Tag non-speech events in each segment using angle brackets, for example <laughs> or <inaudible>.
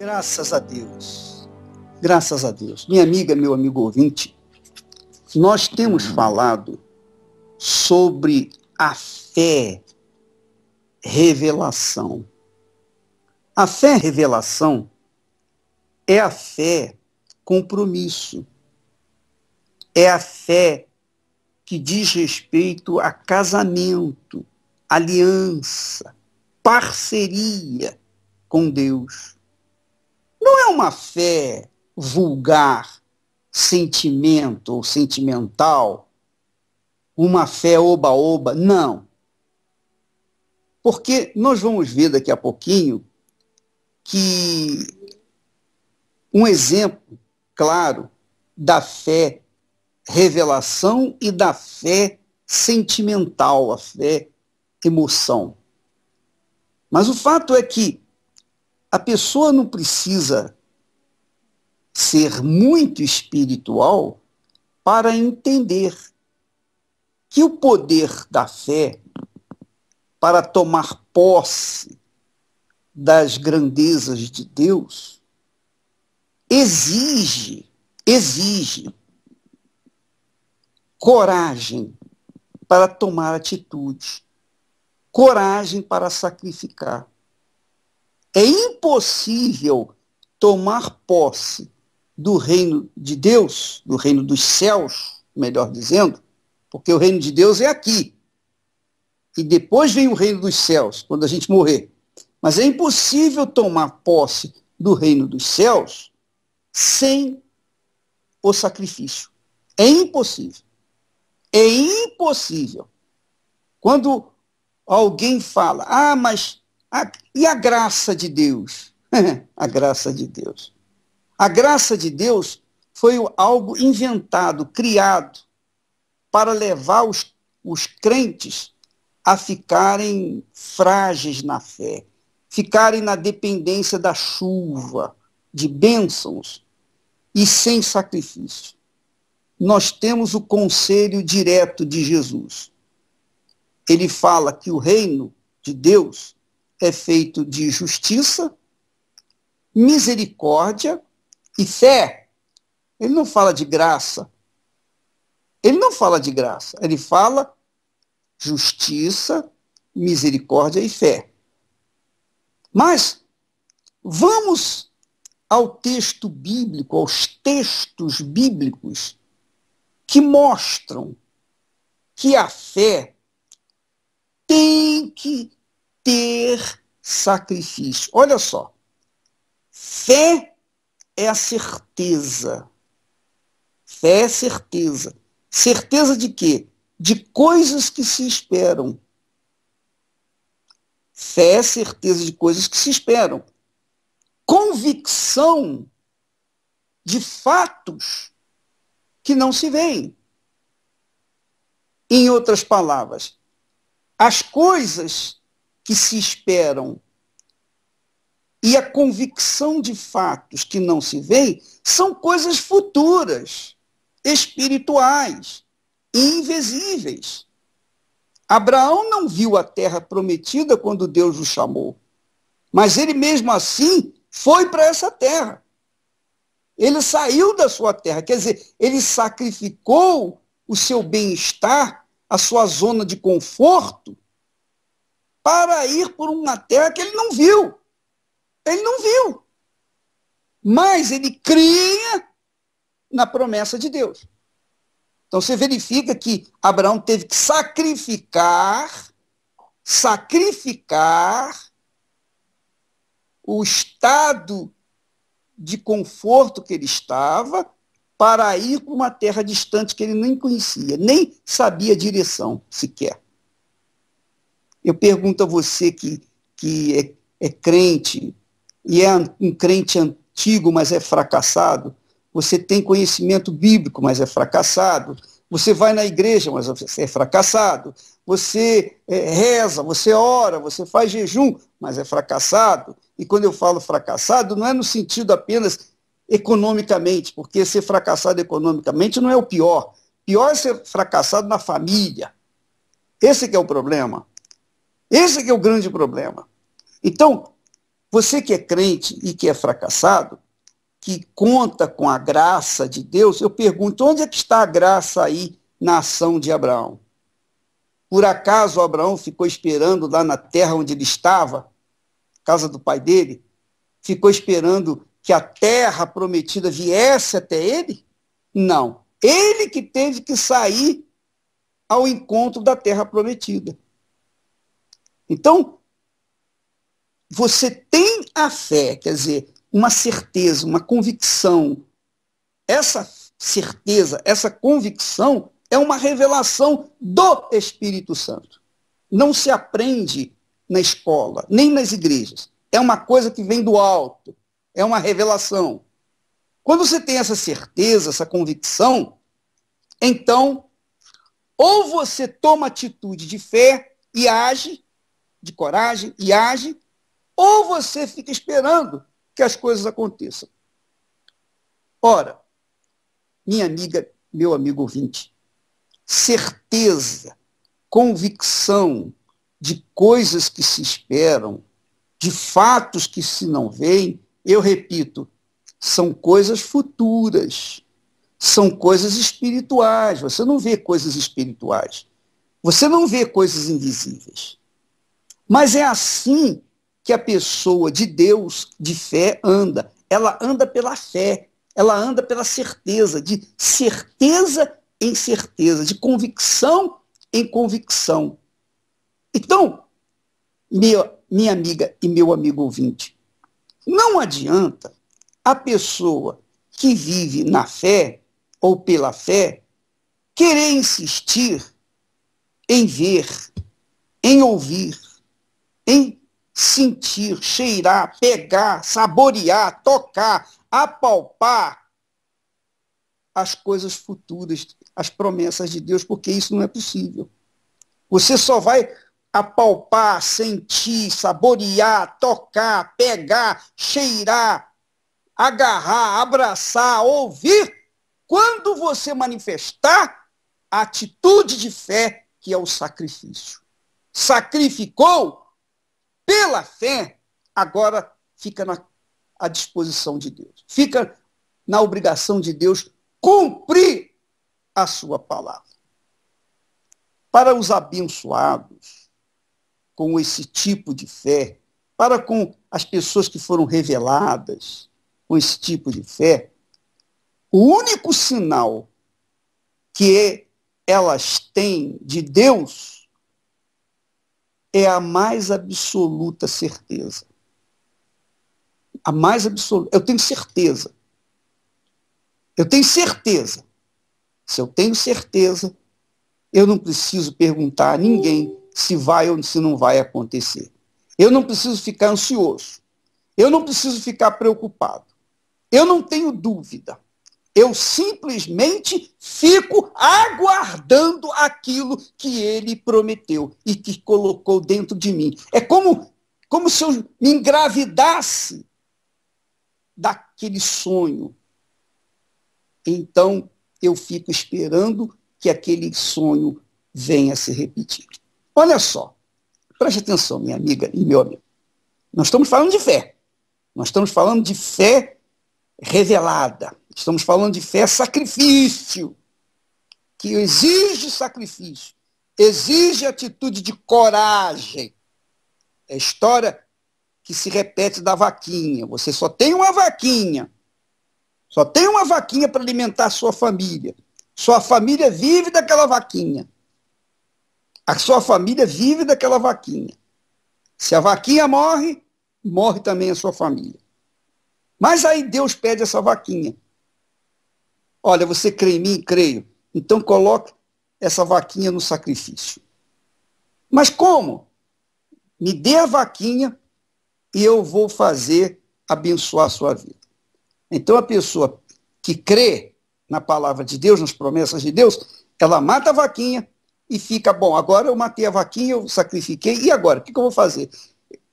Graças a Deus. Graças a Deus. Minha amiga, meu amigo ouvinte, nós temos falado sobre a fé revelação. A fé revelação é a fé compromisso. É a fé que diz respeito a casamento, aliança, parceria com Deus não é uma fé vulgar, sentimento ou sentimental, uma fé oba-oba, não. Porque nós vamos ver daqui a pouquinho que um exemplo claro da fé revelação e da fé sentimental, a fé emoção. Mas o fato é que a pessoa não precisa ser muito espiritual para entender que o poder da fé para tomar posse das grandezas de Deus exige exige coragem para tomar atitude, coragem para sacrificar, é impossível tomar posse do reino de Deus, do reino dos céus, melhor dizendo, porque o reino de Deus é aqui. E depois vem o reino dos céus, quando a gente morrer. Mas é impossível tomar posse do reino dos céus sem o sacrifício. É impossível. É impossível. Quando alguém fala, ah, mas a, e a graça de Deus? <laughs> a graça de Deus. A graça de Deus foi algo inventado, criado, para levar os, os crentes a ficarem frágeis na fé, ficarem na dependência da chuva, de bênçãos e sem sacrifício. Nós temos o conselho direto de Jesus. Ele fala que o reino de Deus é feito de justiça, misericórdia e fé. Ele não fala de graça. Ele não fala de graça. Ele fala justiça, misericórdia e fé. Mas vamos ao texto bíblico, aos textos bíblicos que mostram que a fé tem que ter sacrifício. Olha só. Fé é a certeza. Fé é certeza. Certeza de quê? De coisas que se esperam. Fé é certeza de coisas que se esperam. Convicção de fatos que não se veem. Em outras palavras, as coisas que se esperam e a convicção de fatos que não se veem são coisas futuras, espirituais, invisíveis. Abraão não viu a terra prometida quando Deus o chamou, mas ele mesmo assim foi para essa terra. Ele saiu da sua terra, quer dizer, ele sacrificou o seu bem-estar, a sua zona de conforto, para ir por uma terra que ele não viu. Ele não viu. Mas ele cria na promessa de Deus. Então você verifica que Abraão teve que sacrificar, sacrificar o estado de conforto que ele estava para ir para uma terra distante que ele nem conhecia, nem sabia a direção sequer. Eu pergunto a você que, que é, é crente, e é um crente antigo, mas é fracassado, você tem conhecimento bíblico, mas é fracassado, você vai na igreja, mas é fracassado, você é, reza, você ora, você faz jejum, mas é fracassado. E quando eu falo fracassado, não é no sentido apenas economicamente, porque ser fracassado economicamente não é o pior. Pior é ser fracassado na família. Esse é o problema. Esse é, é o grande problema. Então, você que é crente e que é fracassado, que conta com a graça de Deus, eu pergunto, onde é que está a graça aí na ação de Abraão? Por acaso Abraão ficou esperando lá na terra onde ele estava, casa do pai dele? Ficou esperando que a terra prometida viesse até ele? Não. Ele que teve que sair ao encontro da terra prometida. Então, você tem a fé, quer dizer, uma certeza, uma convicção. Essa certeza, essa convicção é uma revelação do Espírito Santo. Não se aprende na escola, nem nas igrejas. É uma coisa que vem do alto, é uma revelação. Quando você tem essa certeza, essa convicção, então, ou você toma atitude de fé e age, de coragem e age, ou você fica esperando que as coisas aconteçam. Ora, minha amiga, meu amigo ouvinte, certeza, convicção de coisas que se esperam, de fatos que se não veem, eu repito, são coisas futuras, são coisas espirituais. Você não vê coisas espirituais. Você não vê coisas invisíveis. Mas é assim que a pessoa de Deus, de fé, anda. Ela anda pela fé, ela anda pela certeza, de certeza em certeza, de convicção em convicção. Então, minha, minha amiga e meu amigo ouvinte, não adianta a pessoa que vive na fé ou pela fé querer insistir em ver, em ouvir, em sentir, cheirar, pegar, saborear, tocar, apalpar as coisas futuras, as promessas de Deus, porque isso não é possível. Você só vai apalpar, sentir, saborear, tocar, pegar, cheirar, agarrar, abraçar, ouvir, quando você manifestar a atitude de fé, que é o sacrifício. Sacrificou pela fé, agora fica na, à disposição de Deus. Fica na obrigação de Deus cumprir a sua palavra. Para os abençoados com esse tipo de fé, para com as pessoas que foram reveladas com esse tipo de fé, o único sinal que elas têm de Deus é a mais absoluta certeza. A mais absoluta. Eu tenho certeza. Eu tenho certeza. Se eu tenho certeza, eu não preciso perguntar a ninguém se vai ou se não vai acontecer. Eu não preciso ficar ansioso. Eu não preciso ficar preocupado. Eu não tenho dúvida. Eu simplesmente fico aguardando aquilo que ele prometeu e que colocou dentro de mim. É como, como se eu me engravidasse daquele sonho. Então eu fico esperando que aquele sonho venha se repetir. Olha só, preste atenção, minha amiga e meu amigo. Nós estamos falando de fé. Nós estamos falando de fé revelada. Estamos falando de fé sacrifício, que exige sacrifício, exige atitude de coragem. É a história que se repete da vaquinha. Você só tem uma vaquinha. Só tem uma vaquinha para alimentar a sua família. Sua família vive daquela vaquinha. A sua família vive daquela vaquinha. Se a vaquinha morre, morre também a sua família. Mas aí Deus pede essa vaquinha. Olha, você crê em mim? Creio. Então coloque essa vaquinha no sacrifício. Mas como? Me dê a vaquinha e eu vou fazer abençoar a sua vida. Então a pessoa que crê na palavra de Deus, nas promessas de Deus, ela mata a vaquinha e fica, bom, agora eu matei a vaquinha, eu sacrifiquei, e agora? O que, eu vou fazer?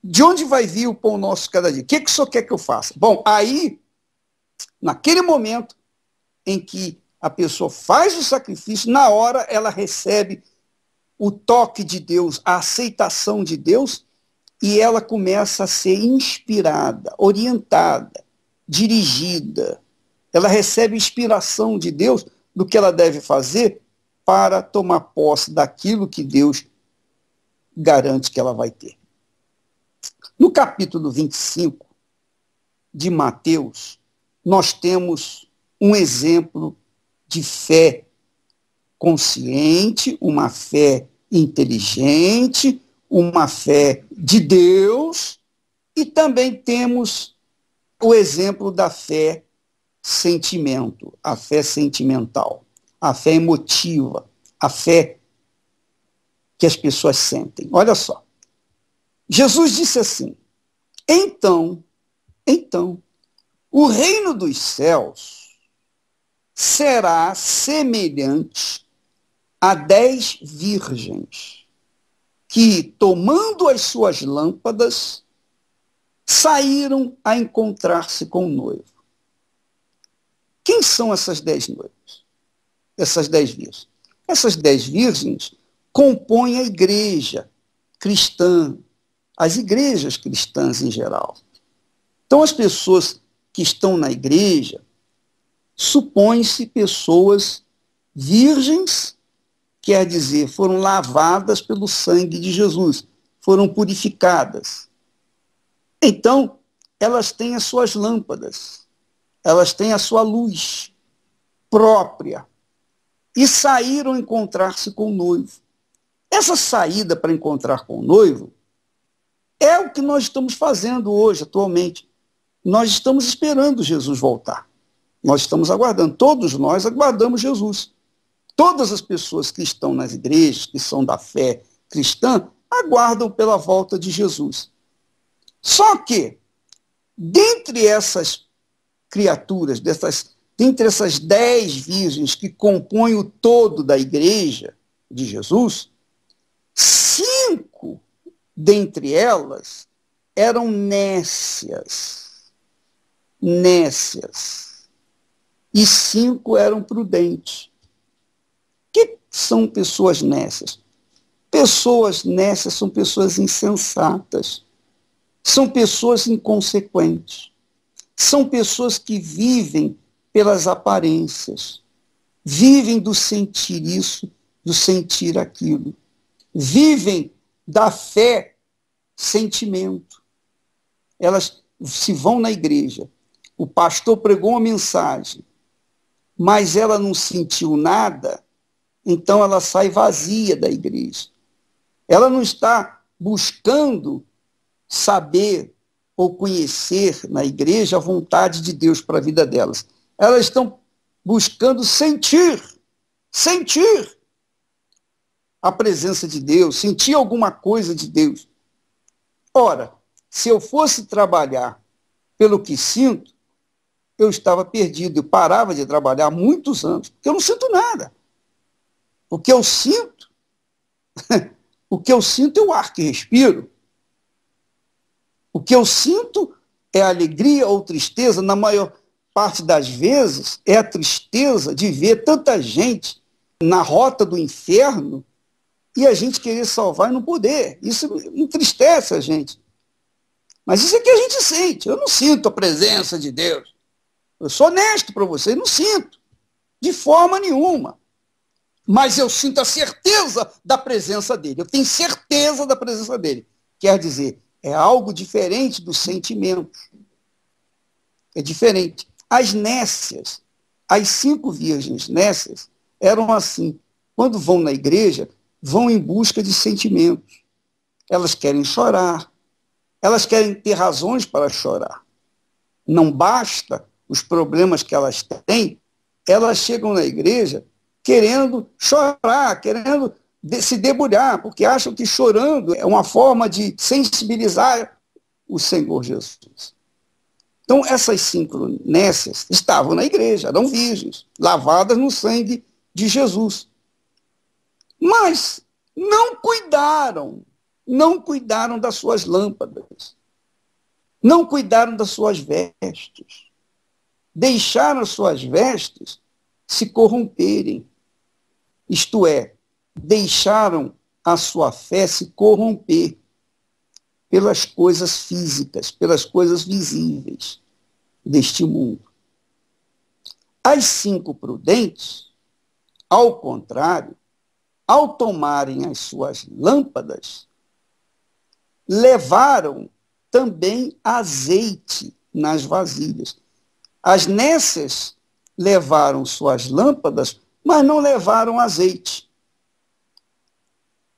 De onde vai vir o pão nosso cada dia? O que, que o senhor quer que eu faça? Bom, aí, naquele momento em que a pessoa faz o sacrifício, na hora ela recebe o toque de Deus, a aceitação de Deus, e ela começa a ser inspirada, orientada, dirigida. Ela recebe inspiração de Deus do que ela deve fazer para tomar posse daquilo que Deus garante que ela vai ter. No capítulo 25 de Mateus, nós temos um exemplo de fé consciente, uma fé inteligente, uma fé de Deus, e também temos o exemplo da fé sentimento, a fé sentimental, a fé emotiva, a fé que as pessoas sentem. Olha só. Jesus disse assim: Então, então, o reino dos céus será semelhante a dez virgens que, tomando as suas lâmpadas, saíram a encontrar-se com o noivo. Quem são essas dez noivas? Essas dez virgens. Essas dez virgens compõem a igreja cristã as igrejas cristãs em geral. Então, as pessoas que estão na igreja supõem-se pessoas virgens, quer dizer, foram lavadas pelo sangue de Jesus, foram purificadas. Então, elas têm as suas lâmpadas, elas têm a sua luz própria e saíram encontrar-se com o noivo. Essa saída para encontrar com o noivo é o que nós estamos fazendo hoje, atualmente. Nós estamos esperando Jesus voltar. Nós estamos aguardando. Todos nós aguardamos Jesus. Todas as pessoas que estão nas igrejas, que são da fé cristã, aguardam pela volta de Jesus. Só que, dentre essas criaturas, dessas, dentre essas dez virgens que compõem o todo da igreja de Jesus, Dentre elas, eram nécias, nécias, e cinco eram prudentes. O que são pessoas nécias? Pessoas nécias são pessoas insensatas, são pessoas inconsequentes, são pessoas que vivem pelas aparências, vivem do sentir isso, do sentir aquilo, vivem da fé sentimento. Elas se vão na igreja. O pastor pregou uma mensagem, mas ela não sentiu nada, então ela sai vazia da igreja. Ela não está buscando saber ou conhecer na igreja a vontade de Deus para a vida delas. Elas estão buscando sentir, sentir a presença de Deus, sentir alguma coisa de Deus. Ora, se eu fosse trabalhar pelo que sinto, eu estava perdido. Eu parava de trabalhar há muitos anos, porque eu não sinto nada. O que eu sinto, <laughs> o que eu sinto é o ar que respiro. O que eu sinto é alegria ou tristeza, na maior parte das vezes, é a tristeza de ver tanta gente na rota do inferno e a gente querer salvar e não poder. Isso entristece a gente. Mas isso é que a gente sente. Eu não sinto a presença de Deus. Eu sou honesto para vocês, não sinto. De forma nenhuma. Mas eu sinto a certeza da presença dele. Eu tenho certeza da presença dele. Quer dizer, é algo diferente do sentimento. É diferente. As nécias, as cinco virgens nécias, eram assim. Quando vão na igreja, vão em busca de sentimentos. Elas querem chorar, elas querem ter razões para chorar. Não basta os problemas que elas têm, elas chegam na igreja querendo chorar, querendo se debulhar, porque acham que chorando é uma forma de sensibilizar o Senhor Jesus. Então, essas sincronécias estavam na igreja, eram virgens, lavadas no sangue de Jesus. Mas não cuidaram, não cuidaram das suas lâmpadas, não cuidaram das suas vestes, deixaram as suas vestes se corromperem. Isto é, deixaram a sua fé se corromper pelas coisas físicas, pelas coisas visíveis deste mundo. As cinco prudentes, ao contrário, ao tomarem as suas lâmpadas, levaram também azeite nas vasilhas. As nécias levaram suas lâmpadas, mas não levaram azeite.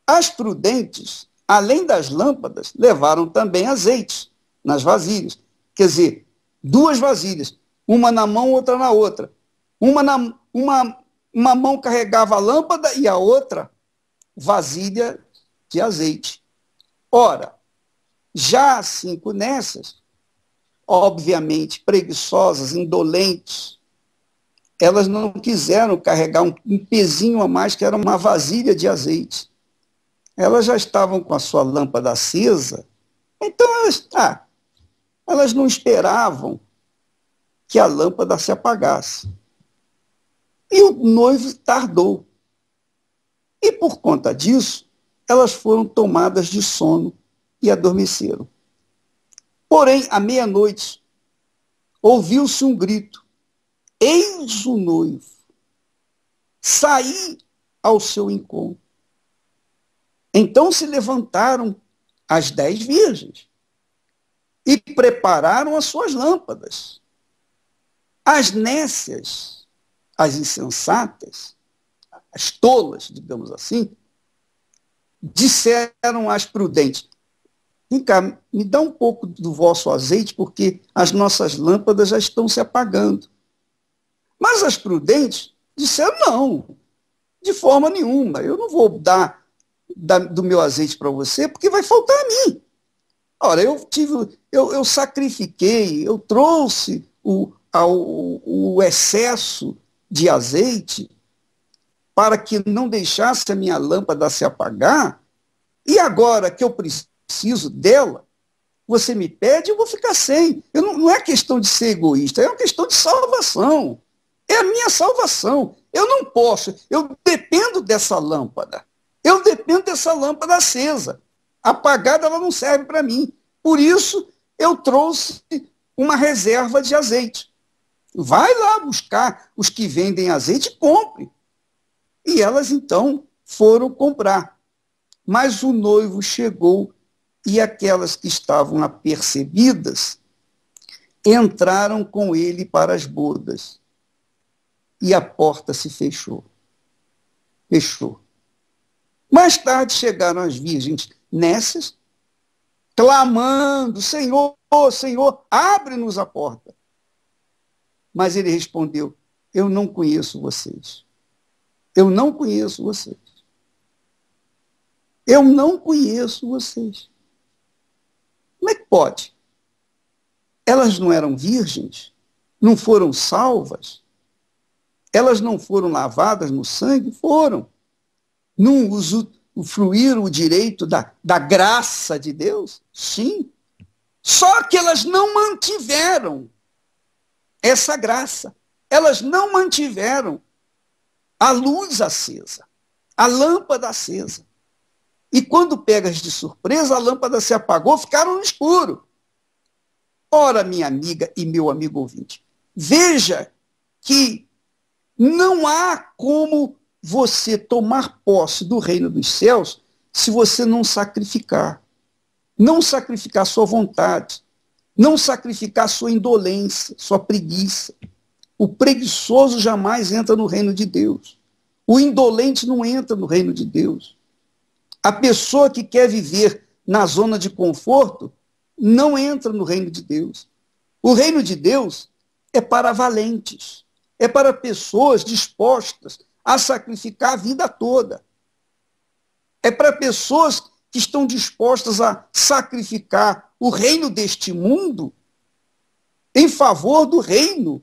As prudentes, além das lâmpadas, levaram também azeite nas vasilhas. Quer dizer, duas vasilhas, uma na mão, outra na outra. Uma, na, uma uma mão carregava a lâmpada e a outra vasilha de azeite. Ora, já cinco nessas, obviamente preguiçosas, indolentes, elas não quiseram carregar um, um pezinho a mais, que era uma vasilha de azeite. Elas já estavam com a sua lâmpada acesa, então elas, ah, elas não esperavam que a lâmpada se apagasse. E o noivo tardou. E por conta disso, elas foram tomadas de sono e adormeceram. Porém, à meia-noite, ouviu-se um grito: Eis o noivo! Saí ao seu encontro. Então se levantaram as dez virgens e prepararam as suas lâmpadas. As nécias as insensatas, as tolas, digamos assim, disseram às prudentes: Vem cá, me dá um pouco do vosso azeite, porque as nossas lâmpadas já estão se apagando. Mas as prudentes disseram: Não, de forma nenhuma, eu não vou dar do meu azeite para você, porque vai faltar a mim. Ora, eu tive, eu, eu sacrifiquei, eu trouxe o, ao, o excesso de azeite para que não deixasse a minha lâmpada se apagar, e agora que eu preciso dela, você me pede, eu vou ficar sem. Eu não, não é questão de ser egoísta, é uma questão de salvação. É a minha salvação. Eu não posso, eu dependo dessa lâmpada. Eu dependo dessa lâmpada acesa. Apagada, ela não serve para mim. Por isso, eu trouxe uma reserva de azeite. Vai lá buscar os que vendem azeite e compre. E elas então foram comprar. Mas o noivo chegou e aquelas que estavam apercebidas entraram com ele para as bodas. E a porta se fechou. Fechou. Mais tarde chegaram as virgens nessas, clamando: Senhor, Senhor, abre-nos a porta. Mas ele respondeu: Eu não conheço vocês. Eu não conheço vocês. Eu não conheço vocês. Como é que pode? Elas não eram virgens? Não foram salvas? Elas não foram lavadas no sangue? Foram. Não usufruíram o direito da, da graça de Deus? Sim. Só que elas não mantiveram essa graça. Elas não mantiveram a luz acesa, a lâmpada acesa. E quando pegas de surpresa, a lâmpada se apagou, ficaram no escuro. Ora, minha amiga e meu amigo ouvinte, veja que não há como você tomar posse do reino dos céus se você não sacrificar. Não sacrificar sua vontade, não sacrificar sua indolência, sua preguiça. O preguiçoso jamais entra no reino de Deus. O indolente não entra no reino de Deus. A pessoa que quer viver na zona de conforto não entra no reino de Deus. O reino de Deus é para valentes, é para pessoas dispostas a sacrificar a vida toda. É para pessoas que estão dispostas a sacrificar o reino deste mundo em favor do reino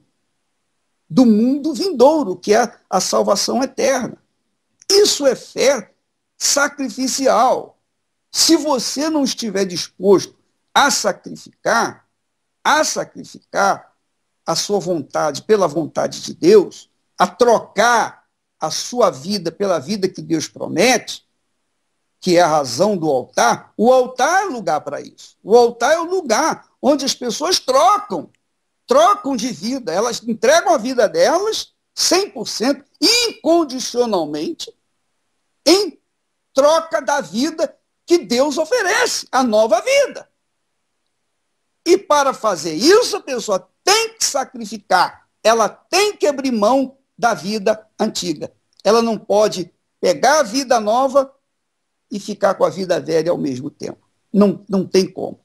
do mundo vindouro, que é a salvação eterna. Isso é fé sacrificial. Se você não estiver disposto a sacrificar, a sacrificar a sua vontade pela vontade de Deus, a trocar a sua vida pela vida que Deus promete, que é a razão do altar, o altar é lugar para isso. O altar é o lugar onde as pessoas trocam, trocam de vida, elas entregam a vida delas 100%, incondicionalmente, em troca da vida que Deus oferece, a nova vida. E para fazer isso, a pessoa tem que sacrificar, ela tem que abrir mão da vida antiga. Ela não pode pegar a vida nova e ficar com a vida velha ao mesmo tempo. Não, não tem como.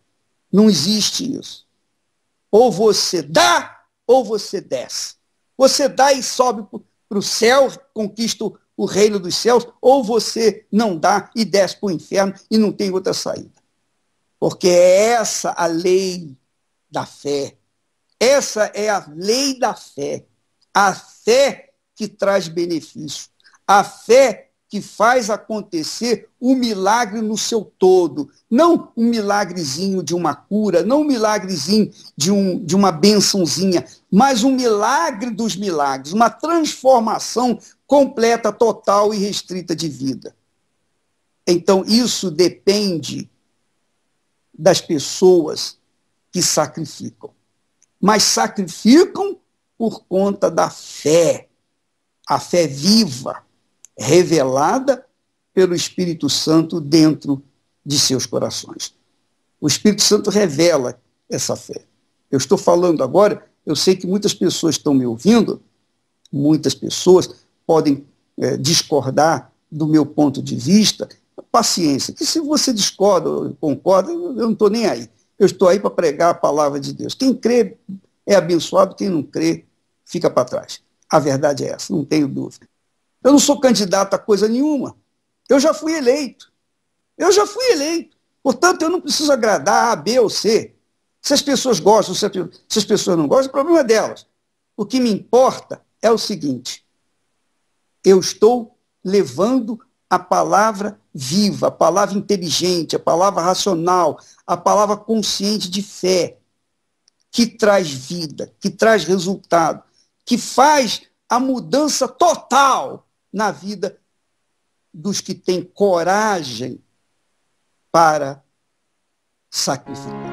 Não existe isso. Ou você dá, ou você desce. Você dá e sobe para o céu, conquista o reino dos céus, ou você não dá e desce para o inferno e não tem outra saída. Porque é essa a lei da fé. Essa é a lei da fé. A fé que traz benefício. A fé que faz acontecer o um milagre no seu todo. Não um milagrezinho de uma cura, não um milagrezinho de, um, de uma bençãozinha, mas um milagre dos milagres, uma transformação completa, total e restrita de vida. Então, isso depende das pessoas que sacrificam. Mas sacrificam por conta da fé, a fé viva revelada pelo Espírito Santo dentro de seus corações. O Espírito Santo revela essa fé. Eu estou falando agora, eu sei que muitas pessoas estão me ouvindo, muitas pessoas podem é, discordar do meu ponto de vista. Paciência, que se você discorda ou concorda, eu não estou nem aí. Eu estou aí para pregar a palavra de Deus. Quem crê é abençoado, quem não crê fica para trás. A verdade é essa, não tenho dúvida. Eu não sou candidato a coisa nenhuma. Eu já fui eleito. Eu já fui eleito. Portanto, eu não preciso agradar A, B ou C. Se as pessoas gostam, se as pessoas não gostam, o problema é delas. O que me importa é o seguinte: eu estou levando a palavra viva, a palavra inteligente, a palavra racional, a palavra consciente de fé, que traz vida, que traz resultado, que faz a mudança total na vida dos que têm coragem para sacrificar.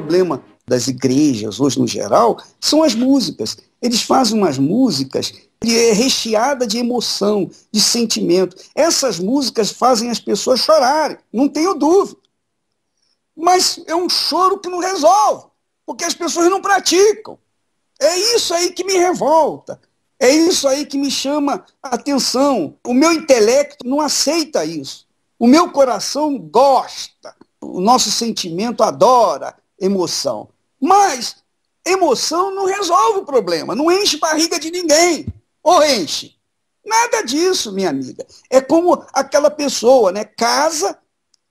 problema das igrejas, hoje no geral, são as músicas. Eles fazem umas músicas que é recheada de emoção, de sentimento. Essas músicas fazem as pessoas chorarem, não tenho dúvida. Mas é um choro que não resolve, porque as pessoas não praticam. É isso aí que me revolta. É isso aí que me chama a atenção. O meu intelecto não aceita isso. O meu coração gosta. O nosso sentimento adora emoção. Mas emoção não resolve o problema, não enche barriga de ninguém. Ou enche. Nada disso, minha amiga. É como aquela pessoa, né? Casa,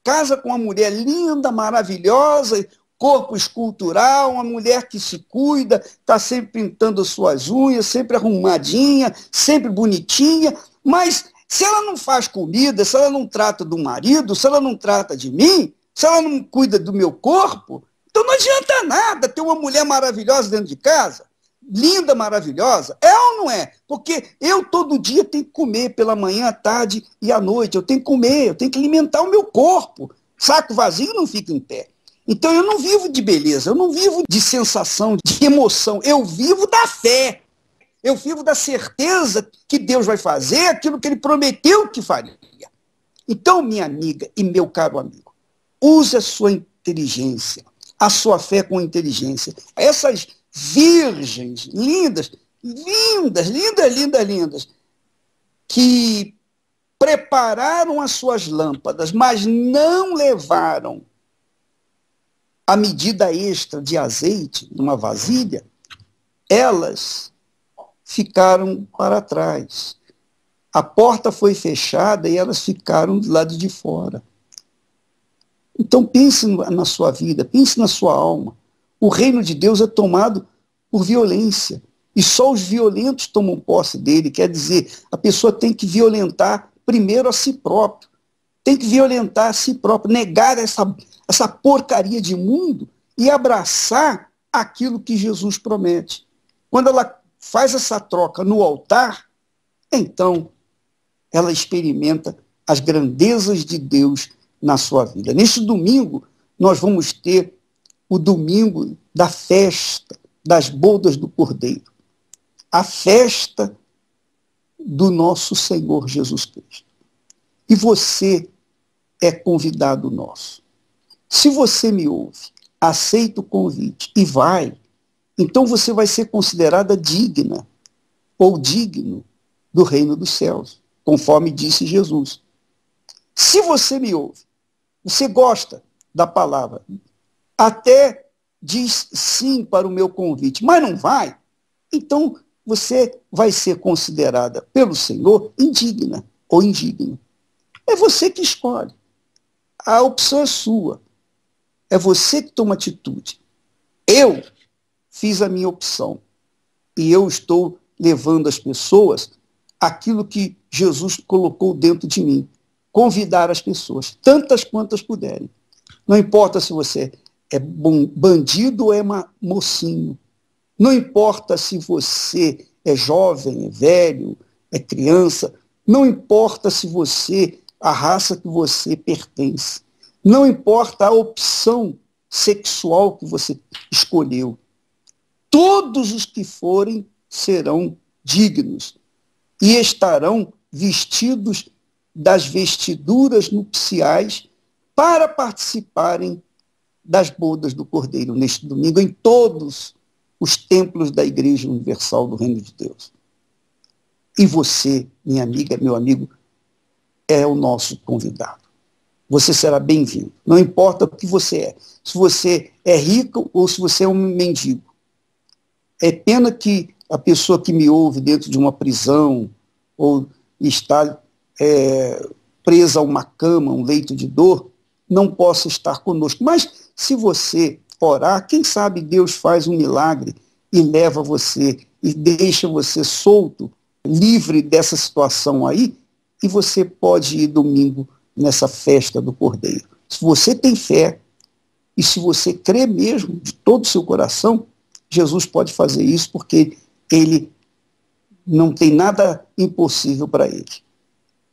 casa com uma mulher linda, maravilhosa, corpo escultural, uma mulher que se cuida, está sempre pintando suas unhas, sempre arrumadinha, sempre bonitinha, mas se ela não faz comida, se ela não trata do marido, se ela não trata de mim, se ela não cuida do meu corpo, então não adianta nada ter uma mulher maravilhosa dentro de casa, linda, maravilhosa. É ou não é? Porque eu todo dia tenho que comer pela manhã, à tarde e à noite. Eu tenho que comer, eu tenho que alimentar o meu corpo. Saco vazio não fica em pé. Então eu não vivo de beleza, eu não vivo de sensação, de emoção. Eu vivo da fé. Eu vivo da certeza que Deus vai fazer aquilo que ele prometeu que faria. Então, minha amiga e meu caro amigo, use a sua inteligência a sua fé com inteligência. Essas virgens lindas, lindas, lindas, lindas, lindas, que prepararam as suas lâmpadas, mas não levaram a medida extra de azeite numa vasilha, elas ficaram para trás. A porta foi fechada e elas ficaram do lado de fora. Então pense na sua vida, pense na sua alma. O reino de Deus é tomado por violência. E só os violentos tomam posse dele. Quer dizer, a pessoa tem que violentar primeiro a si próprio. Tem que violentar a si próprio, negar essa, essa porcaria de mundo e abraçar aquilo que Jesus promete. Quando ela faz essa troca no altar, então ela experimenta as grandezas de Deus na sua vida. Neste domingo, nós vamos ter o domingo da festa das bodas do Cordeiro, a festa do nosso Senhor Jesus Cristo. E você é convidado nosso. Se você me ouve, aceita o convite e vai, então você vai ser considerada digna ou digno do reino dos céus, conforme disse Jesus. Se você me ouve você gosta da palavra. Até diz sim para o meu convite, mas não vai. Então, você vai ser considerada pelo Senhor indigna ou indigno. É você que escolhe. A opção é sua. É você que toma atitude. Eu fiz a minha opção. E eu estou levando as pessoas aquilo que Jesus colocou dentro de mim convidar as pessoas, tantas quantas puderem. Não importa se você é bandido ou é mocinho. Não importa se você é jovem, é velho, é criança. Não importa se você, a raça que você pertence. Não importa a opção sexual que você escolheu. Todos os que forem serão dignos e estarão vestidos das vestiduras nupciais para participarem das bodas do Cordeiro neste domingo em todos os templos da Igreja Universal do Reino de Deus. E você, minha amiga, meu amigo, é o nosso convidado. Você será bem-vindo. Não importa o que você é, se você é rico ou se você é um mendigo. É pena que a pessoa que me ouve dentro de uma prisão ou está é, presa a uma cama, um leito de dor, não possa estar conosco. Mas se você orar, quem sabe Deus faz um milagre e leva você e deixa você solto, livre dessa situação aí, e você pode ir domingo nessa festa do Cordeiro. Se você tem fé e se você crê mesmo de todo o seu coração, Jesus pode fazer isso porque ele não tem nada impossível para ele.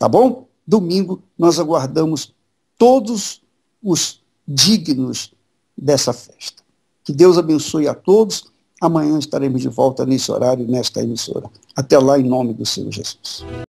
Tá bom? Domingo nós aguardamos todos os dignos dessa festa. Que Deus abençoe a todos. Amanhã estaremos de volta nesse horário, nesta emissora. Até lá, em nome do Senhor Jesus.